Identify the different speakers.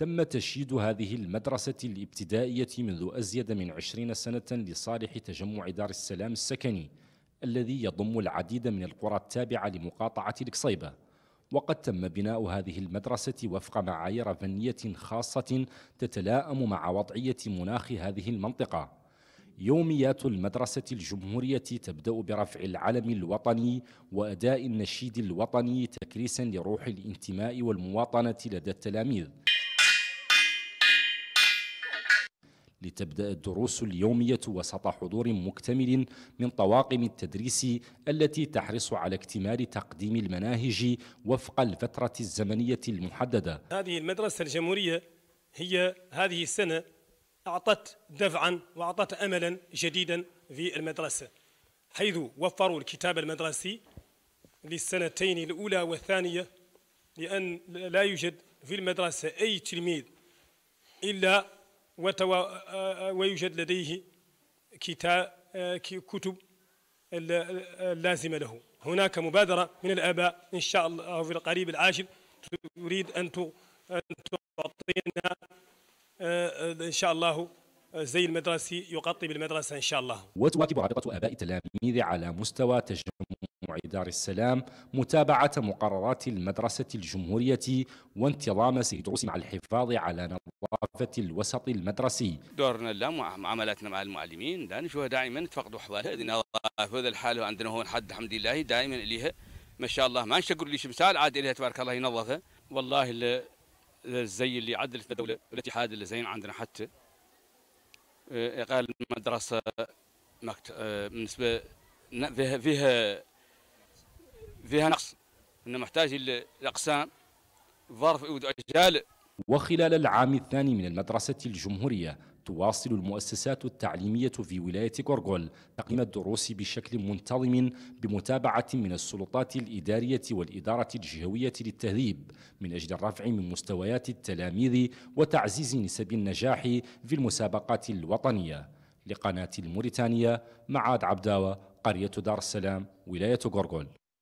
Speaker 1: تم تشييد هذه المدرسة الابتدائية منذ أزيد من عشرين سنة لصالح تجمع دار السلام السكني الذي يضم العديد من القرى التابعة لمقاطعة القصيبة وقد تم بناء هذه المدرسة وفق معايير فنية خاصة تتلائم مع وضعية مناخ هذه المنطقة يوميات المدرسة الجمهورية تبدأ برفع العلم الوطني وأداء النشيد الوطني تكريسا لروح الانتماء والمواطنة لدى التلاميذ لتبدأ الدروس اليومية وسط حضور مكتمل من طواقم التدريس التي تحرص على اكتمال تقديم المناهج وفق الفترة الزمنية المحددة
Speaker 2: هذه المدرسة الجمهورية هي هذه السنة أعطت دفعا وأعطت أملا جديدا في المدرسة حيث وفروا الكتاب المدرسي للسنتين الأولى والثانية لأن لا يوجد في المدرسة أي تلميذ إلا آه، آه، ويوجد لديه كتاب آه، كتب اللازمة له هناك مبادرة من الآباء إن شاء الله في القريب العاجل تريد أن تعطينا إن شاء الله زي المدرسي يقطب بالمدرسة إن شاء الله
Speaker 1: وتواكب عبقه آباء التلاميذ على مستوى تجمع دار السلام متابعة مقررات المدرسة الجمهورية وانتظام دروس مع الحفاظ على نظافة الوسط المدرسي
Speaker 3: دورنا لا معاملاتنا مع المعلمين لا نشوفها دائما تفقدوا حوالها هذا الحال عندنا هون حد الحمد لله دائما إليها ما شاء الله ما نشكر ليش مثال عاد إليها تبارك الله ينظفها والله الزي اللي عدلت الدولة الاتحاد اللي زين عندنا حتى آه، قال المدرسة آه، بالنسبة فيها فيها فيها نقص أنه محتاج الأقسام ظرف أجال
Speaker 1: وخلال العام الثاني من المدرسة الجمهورية تواصل المؤسسات التعليمية في ولاية غورغول تقييم الدروس بشكل منتظم بمتابعة من السلطات الإدارية والإدارة الجهوية للتهذيب من أجل الرفع من مستويات التلاميذ وتعزيز نسب النجاح في المسابقات الوطنية لقناة الموريتانية معاد عبداوة قرية دار السلام ولاية غورغول